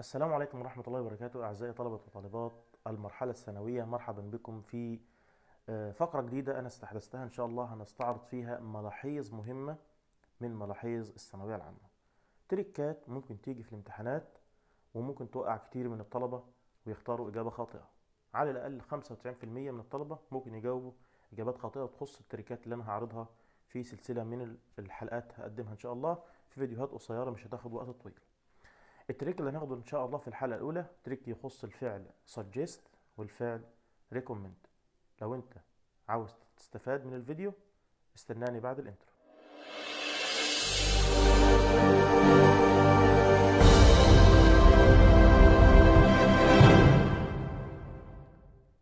السلام عليكم ورحمة الله وبركاته أعزائي طلبة وطالبات المرحلة الثانوية مرحبا بكم في آه، فقرة جديدة أنا استحدثتها إن شاء الله هنستعرض فيها ملاحظ مهمة من ملاحظ الثانوية العامة تريكات ممكن تيجي في الامتحانات وممكن توقع كتير من الطلبة ويختاروا إجابة خاطئة على الأقل 95% من الطلبة ممكن يجاوبوا إجابات خاطئة تخص التريكات اللي أنا هعرضها في سلسلة من الحلقات هقدمها إن شاء الله في فيديوهات قصيرة مش هتاخد وقت طويل التريك اللي هناخده ان شاء الله في الحلقه الاولى تريك يخص الفعل suggest والفعل recommend لو انت عاوز تستفاد من الفيديو استناني بعد الانترو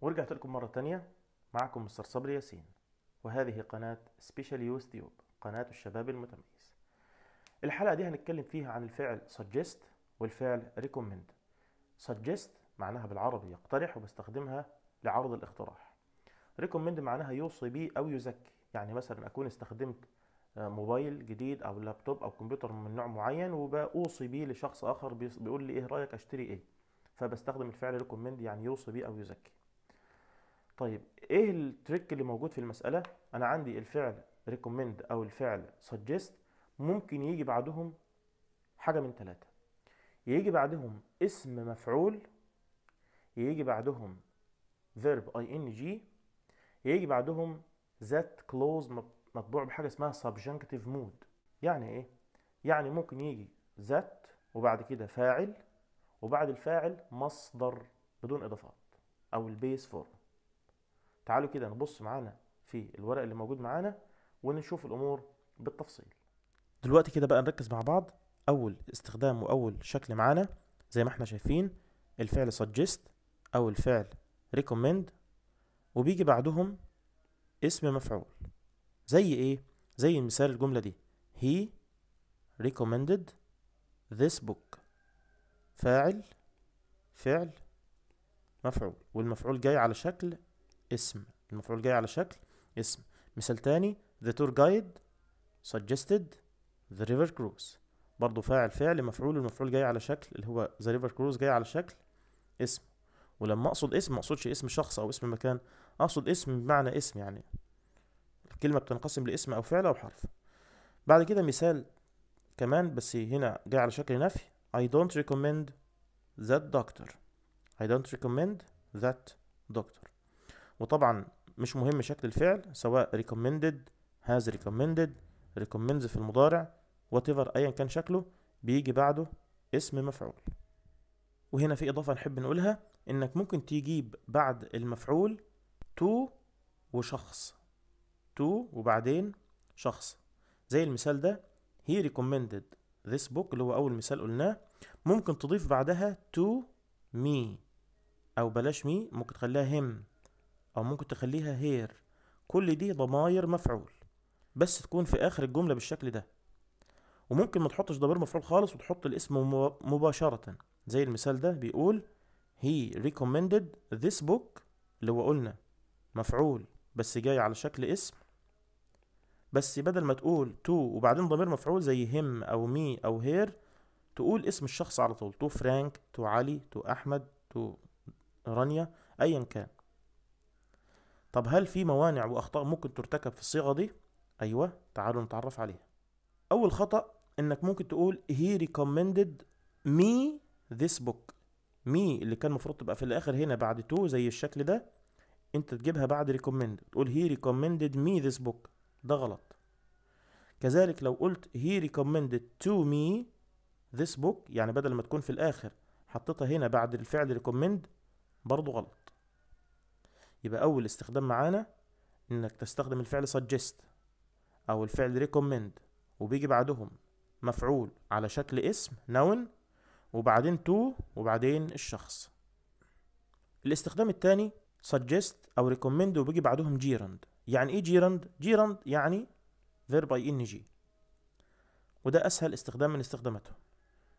ورجعت لكم مرة تانية معكم مستر صبري ياسين وهذه قناة سبيشال يوز تيوب قناة الشباب المتميز الحلقة دي هنتكلم فيها عن الفعل suggest والفعل recommend suggest معناها بالعربي يقترح وبستخدمها لعرض الاقتراح recommend معناها يوصي بيه أو يزكي يعني مثلا أكون استخدمت آه، موبايل جديد أو لابتوب أو كمبيوتر من نوع معين وبوصي بيه لشخص آخر بيقول لي إيه رأيك أشتري إيه فبستخدم الفعل recommend يعني يوصي بيه أو يزكي طيب إيه التريك اللي موجود في المسألة أنا عندي الفعل recommend أو الفعل suggest ممكن يجي بعدهم حاجة من ثلاثة يجي بعدهم اسم مفعول يجي بعدهم فيرب اي ان جي يجي بعدهم ذات كلوز مطبوع بحاجه اسمها subjunctive مود يعني ايه يعني ممكن يجي ذات وبعد كده فاعل وبعد الفاعل مصدر بدون اضافات او البيس فورم تعالوا كده نبص معانا في الورق اللي موجود معانا ونشوف الامور بالتفصيل دلوقتي كده بقى نركز مع بعض اول استخدام واول شكل معانا زي ما احنا شايفين الفعل suggest او الفعل recommend وبيجي بعدهم اسم مفعول زي ايه زي مثال الجمله دي he recommended this book فاعل فعل مفعول والمفعول جاي على شكل اسم المفعول جاي على شكل اسم مثال تاني the tour guide suggested the river cruise برضه فاعل فعل مفعول المفعول جاي على شكل اللي هو ذا ريفر كروز جاي على شكل اسم ولما اقصد اسم ما اقصدش اسم شخص او اسم مكان اقصد اسم بمعنى اسم يعني الكلمه بتنقسم لاسم او فعل او حرف بعد كده مثال كمان بس هنا جاي على شكل نفي I don't recommend that doctor I don't recommend that doctor وطبعا مش مهم شكل الفعل سواء recommended has recommended recommends في المضارع وات ايا كان شكله بيجي بعده اسم مفعول وهنا في اضافه نحب نقولها انك ممكن تجيب بعد المفعول تو وشخص تو وبعدين شخص زي المثال ده he recommended this book اللي هو اول مثال قلناه ممكن تضيف بعدها to me او بلاش مي ممكن تخليها him او ممكن تخليها هير كل دي ضماير مفعول بس تكون في اخر الجمله بالشكل ده وممكن ما تحطش ضمير مفعول خالص وتحط الاسم مباشرة زي المثال ده بيقول he recommended this book اللي هو قلنا مفعول بس جاي على شكل اسم بس بدل ما تقول تو وبعدين ضمير مفعول زي him او مي او هير تقول اسم الشخص على طول تو فرانك تو علي تو احمد تو رانيا ايا كان طب هل في موانع واخطاء ممكن ترتكب في الصيغه دي ايوه تعالوا نتعرف عليها اول خطا انك ممكن تقول هي ريكومندد مي ذيس بوك مي اللي كان المفروض تبقى في الاخر هنا بعد تو زي الشكل ده انت تجيبها بعد ريكومند تقول هي ريكومندد مي ذيس بوك ده غلط كذلك لو قلت هي ريكومندد تو مي ذيس بوك يعني بدل ما تكون في الاخر حطيتها هنا بعد الفعل ريكومند برضه غلط يبقى اول استخدام معانا انك تستخدم الفعل suggest او الفعل recommend وبيجي بعدهم مفعول على شكل اسم نون وبعدين تو وبعدين الشخص الاستخدام الثاني suggest او recommend وبيجي بعدهم جيرند يعني ايه جيرند جيرند يعني verb ing وده اسهل استخدام من استخداماتهم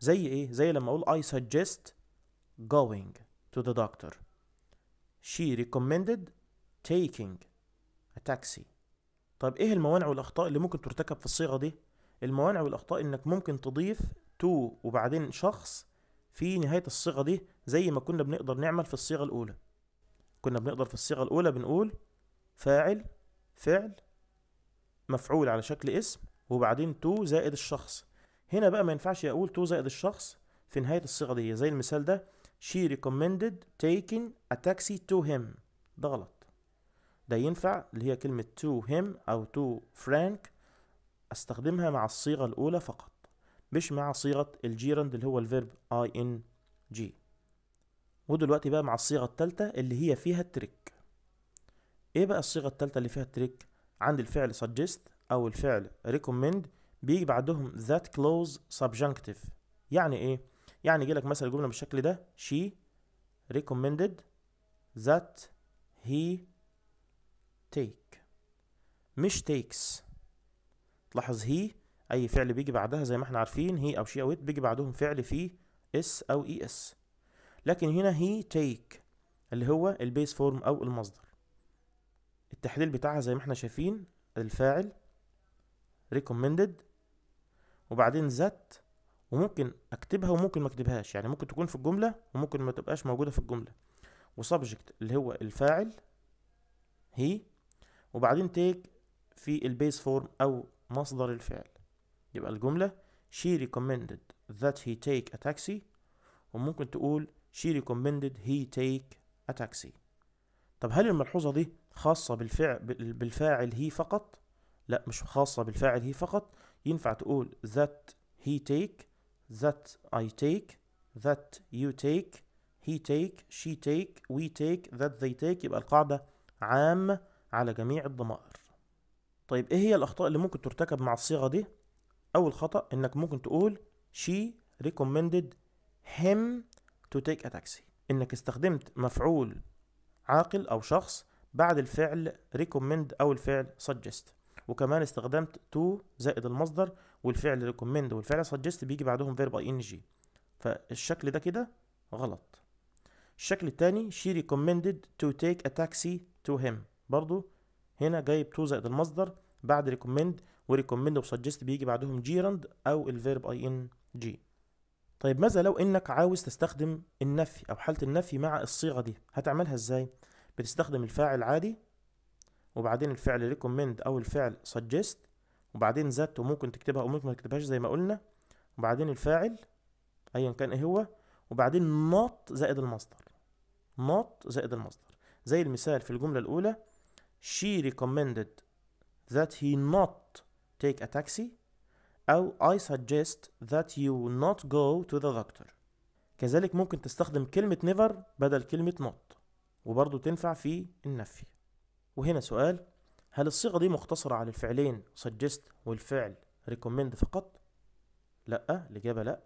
زي ايه زي لما اقول I suggest going to the doctor she recommended taking a taxi طب ايه الموانع والاخطاء اللي ممكن ترتكب في الصيغه دي الموانع والاخطاء انك ممكن تضيف تو وبعدين شخص في نهايه الصيغه دي زي ما كنا بنقدر نعمل في الصيغه الاولى كنا بنقدر في الصيغه الاولى بنقول فاعل فعل مفعول على شكل اسم وبعدين تو زائد الشخص هنا بقى ما ينفعش اقول تو زائد الشخص في نهايه الصيغه دي زي المثال ده she recommended taking a taxi to him ده غلط ده ينفع اللي هي كلمه to him او to Frank استخدمها مع الصيغة الأولى فقط مش مع صيغة الجيرند اللي هو الفيرب اي ان جي ودلوقتي بقى مع الصيغة التالتة اللي هي فيها التريك ايه بقى الصيغة التالتة اللي فيها التريك عند الفعل suggest او الفعل recommend بيجي بعدهم that close subjunctive يعني ايه يعني يجي لك مثلا جملة بالشكل ده she recommended that he take مش takes تلاحظ هي اي فعل بيجي بعدها زي ما احنا عارفين هي او شي او ات بيجي بعدهم فعل فيه اس او اي اس لكن هنا هي تيك اللي هو البيس فورم او المصدر التحليل بتاعها زي ما احنا شايفين الفاعل recommended وبعدين ذات وممكن اكتبها وممكن ما اكتبهاش يعني ممكن تكون في الجملة وممكن ما تبقاش موجودة في الجملة وسبجكت اللي هو الفاعل هي وبعدين تيك في البيس فورم او مصدر الفعل يبقى الجملة she recommended that he take a taxi وممكن تقول she recommended he take a taxi طب هل الملحوظة دي خاصة بالفعل بالفاعل هي فقط؟ لا مش خاصة بالفاعل هي فقط ينفع تقول that he take that I take that you take he take she take we take that they take يبقى القاعدة عامة على جميع الضمائر طيب ايه هي الاخطاء اللي ممكن ترتكب مع الصيغه دي اول خطا انك ممكن تقول she recommended him to take a taxi انك استخدمت مفعول عاقل او شخص بعد الفعل recommend او الفعل suggest وكمان استخدمت to زائد المصدر والفعل recommend والفعل suggest بيجي بعدهم verb ing فالشكل ده كده غلط الشكل التاني she recommended to take a taxi to him برضو هنا جايب تو زائد المصدر بعد ريكومند وريكومند وسجست بيجي بعدهم جيرند او الفيرب اي ان جي طيب ماذا لو انك عاوز تستخدم النفي او حاله النفي مع الصيغه دي هتعملها ازاي بتستخدم الفاعل عادي وبعدين الفعل ريكومند او الفعل سجست وبعدين ذات وممكن تكتبها او ممكن ما تكتبهاش زي ما قلنا وبعدين الفاعل ايا كان ايه هو وبعدين نوت زائد المصدر نوت زائد المصدر زي المثال في الجمله الاولى she recommended that he not take a taxi أو I suggest that you not go to the doctor كذلك ممكن تستخدم كلمة never بدل كلمة not وبرضه تنفع في النفي وهنا سؤال هل الصيغة دي مختصرة على الفعلين suggest والفعل recommend فقط؟ لأ الإجابة لأ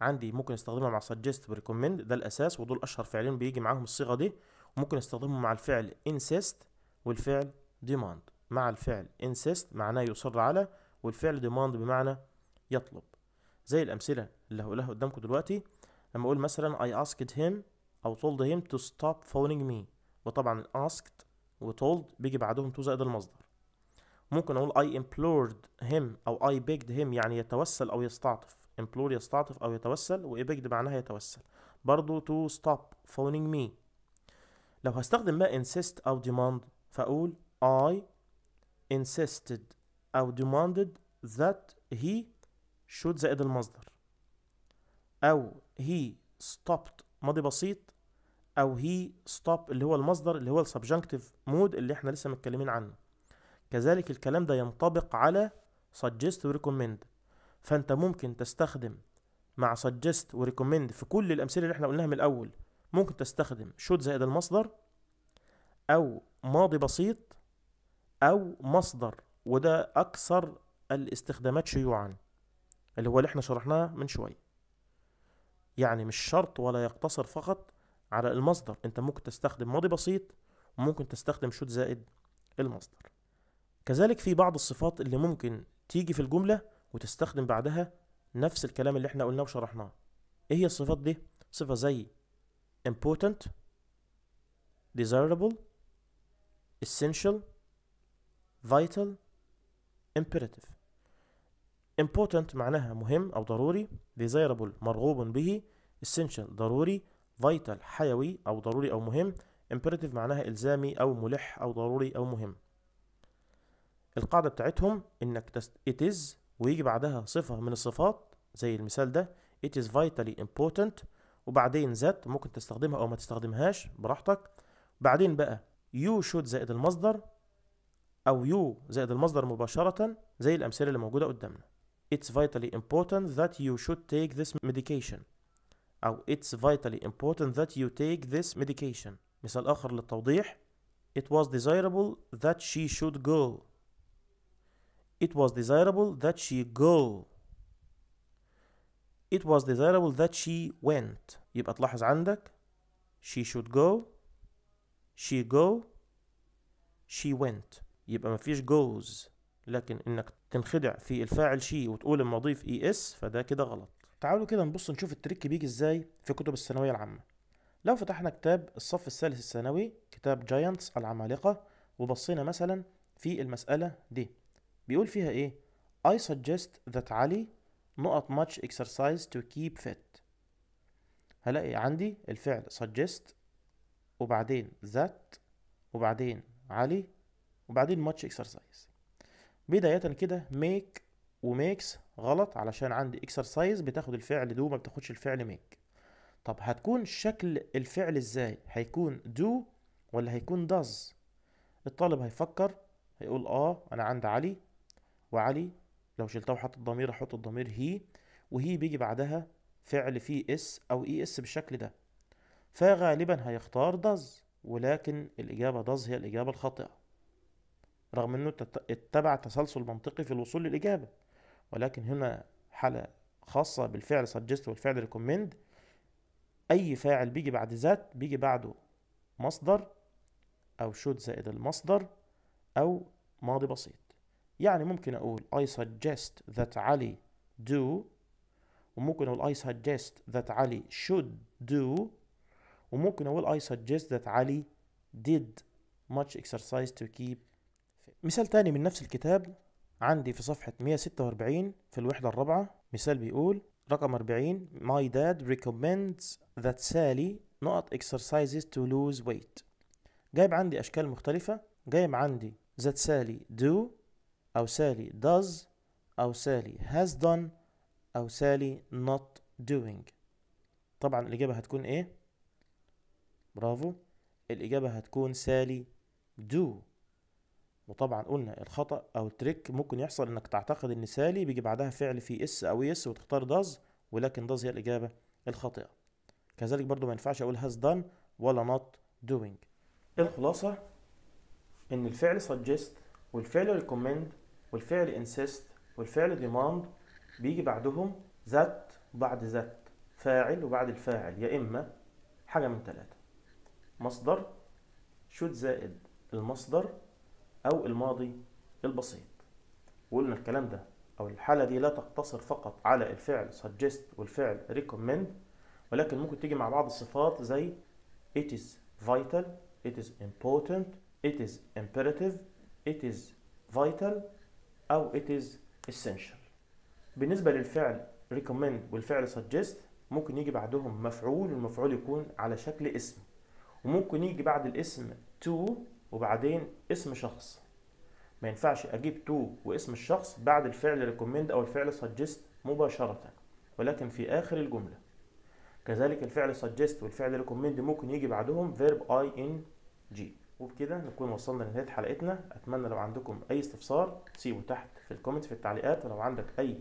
عندي ممكن استخدمها مع suggest و recommend ده الأساس ودول أشهر فعلين بيجي معاهم الصيغة دي وممكن استخدمهم مع الفعل insist والفعل demand مع الفعل insist معناه يصر على والفعل demand بمعنى يطلب زي الأمثلة اللي هقولها قدامكم دلوقتي لما أقول مثلا I asked him أو told him to stop phoning me وطبعا asked و told بيجي بعدهم to زائد المصدر ممكن أقول I implored him أو I begged him يعني يتوسل أو يستعطف implore يستعطف أو يتوسل و begged معناها يتوسل برضو to stop phoning me لو هستخدم بقى insist أو demand فأقول I insisted أو demanded that he should زائد المصدر أو he stopped ماضي بسيط أو he stop اللي هو المصدر اللي هو subjunctive mood اللي احنا لسه متكلمين عنه كذلك الكلام ده ينطبق على suggest و recommend فأنت ممكن تستخدم مع suggest و recommend في كل الأمثلة اللي احنا قلناها من الأول ممكن تستخدم should زائد المصدر أو ماضي بسيط او مصدر وده اكثر الاستخدامات شيوعا اللي هو اللي احنا شرحناه من شويه يعني مش شرط ولا يقتصر فقط على المصدر انت ممكن تستخدم ماضي بسيط وممكن تستخدم شوت زائد المصدر كذلك في بعض الصفات اللي ممكن تيجي في الجملة وتستخدم بعدها نفس الكلام اللي احنا قلناه وشرحناه ايه هي الصفات دي صفة زي important desirable essential vital imperative important معناها مهم أو ضروري desirable مرغوب به essential ضروري vital حيوي أو ضروري أو مهم imperative معناها إلزامي أو ملح أو ضروري أو مهم القاعدة بتاعتهم إنك تست... it is ويجي بعدها صفة من الصفات زي المثال ده it is vitally important وبعدين ذات ممكن تستخدمها أو ما تستخدمهاش براحتك بعدين بقى يو شود زائد المصدر أو يو زائد المصدر مباشرة زي الأمثلة اللي موجودة قدامنا It's vitally important that you should take this medication أو It's vitally important that you take this medication مثال آخر للتوضيح It was desirable that she should go It was desirable that she go It was desirable that she went يبقى تلاحظ عندك She should go she go she went يبقى مفيش goes لكن انك تنخدع في الفاعل شي وتقول المضيف اي اس فده كده غلط تعالوا كده نبص نشوف التريك بيجي ازاي في كتب الثانويه العامه لو فتحنا كتاب الصف الثالث الثانوي كتاب جاينتس العمالقه وبصينا مثلا في المساله دي بيقول فيها ايه I suggest that علي not much exercise to keep fit هلاقي عندي الفعل suggest وبعدين ذات وبعدين علي وبعدين ماتش اكسرسايز بداية كده ميك وميكس غلط علشان عندي اكسرسايز بتاخد الفعل دو ما بتاخدش الفعل ميك طب هتكون شكل الفعل ازاي هيكون دو ولا هيكون داز الطالب هيفكر هيقول اه انا عند علي وعلي لو شلتها وحط الضمير احط الضمير هي وهي بيجي بعدها فعل فيه اس او اي e اس بالشكل ده فغالبا هيختار داز ولكن الإجابة داز هي الإجابة الخاطئة رغم أنه اتبع تسلسل منطقي في الوصول للإجابة ولكن هنا حالة خاصة بالفعل suggest والفعل recommend أي فاعل بيجي بعد ذات بيجي بعده مصدر أو should زائد المصدر أو ماضي بسيط يعني ممكن أقول I suggest that علي do وممكن أقول I suggest that علي should do وممكن اقول I suggest that علي did much exercise to keep مثال تاني من نفس الكتاب عندي في صفحة 146 في الوحدة الرابعة مثال بيقول رقم 40 My dad recommends that Sally not exercises to lose weight جايب عندي أشكال مختلفة جايب عندي that Sally do أو Sally does أو Sally has done أو Sally not doing طبعا الإجابة هتكون إيه؟ برافو الإجابة هتكون سالي دو وطبعا قلنا الخطأ أو التريك ممكن يحصل إنك تعتقد إن سالي بيجي بعدها فعل فيه اس أو يس وتختار داز ولكن داز هي الإجابة الخاطئة كذلك برضو ما ينفعش أقول هاز دان ولا نوت دوينج الخلاصة إن الفعل suggest والفعل recommend والفعل insist والفعل demand بيجي بعدهم ذات وبعد ذات فاعل وبعد الفاعل يا إما حاجة من ثلاثة مصدر شوت زائد المصدر أو الماضي البسيط وقلنا الكلام ده أو الحالة دي لا تقتصر فقط على الفعل suggest والفعل recommend ولكن ممكن تيجي مع بعض الصفات زي it is vital it is important it is imperative it is vital أو it is essential بالنسبة للفعل recommend والفعل suggest ممكن يجي بعدهم مفعول والمفعول يكون على شكل اسم وممكن يجي بعد الاسم to وبعدين اسم شخص ما ينفعش اجيب to واسم الشخص بعد الفعل ريكومند او الفعل suggest مباشرة ولكن في اخر الجملة كذلك الفعل suggest والفعل ريكومند ممكن يجي بعدهم verb ing وبكده نكون وصلنا لنهاية حلقتنا اتمنى لو عندكم اي استفسار سيبه تحت في الكومنت في التعليقات ولو عندك اي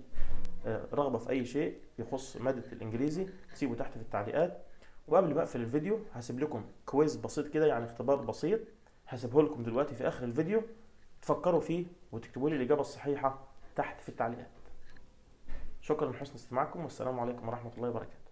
آه، رغبة في اي شيء يخص مادة الانجليزي سيبه تحت في التعليقات وقبل ما اقفل الفيديو هسيب لكم كويز بسيط كده يعني اختبار بسيط هسيبه لكم دلوقتي في اخر الفيديو تفكروا فيه وتكتبوا لي الاجابه الصحيحه تحت في التعليقات شكرا لحسن استماعكم والسلام عليكم ورحمه الله وبركاته